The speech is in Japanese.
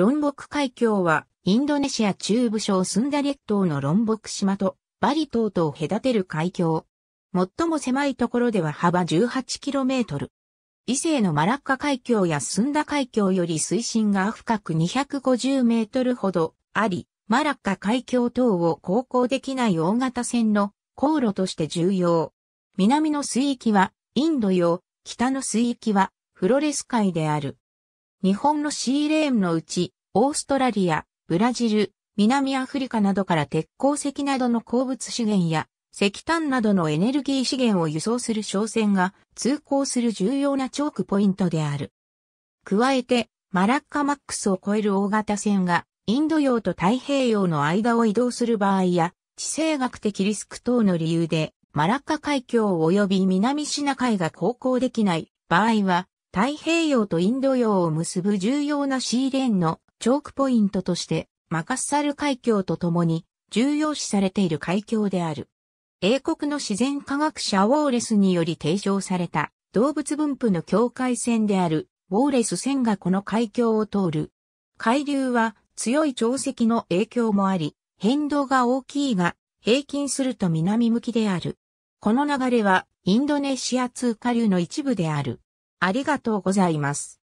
ロンボク海峡は、インドネシア中部省スンダ列島のロンボク島とバリ島とを隔てる海峡。最も狭いところでは幅 18km。伊勢のマラッカ海峡やスンダ海峡より水深が深く 250m ほどあり、マラッカ海峡等を航行できない大型船の航路として重要。南の水域はインド洋、北の水域はフロレス海である。日本のシーレーンのうち、オーストラリア、ブラジル、南アフリカなどから鉄鉱石などの鉱物資源や石炭などのエネルギー資源を輸送する商船が通行する重要なチョークポイントである。加えて、マラッカマックスを超える大型船がインド洋と太平洋の間を移動する場合や、地政学的リスク等の理由で、マラッカ海峡及び南シナ海が航行できない場合は、太平洋とインド洋を結ぶ重要なシーレーンのチョークポイントとして、マカッサル海峡とともに重要視されている海峡である。英国の自然科学者ウォーレスにより提唱された動物分布の境界線であるウォーレス線がこの海峡を通る。海流は強い潮汐の影響もあり、変動が大きいが、平均すると南向きである。この流れはインドネシア通過流の一部である。ありがとうございます。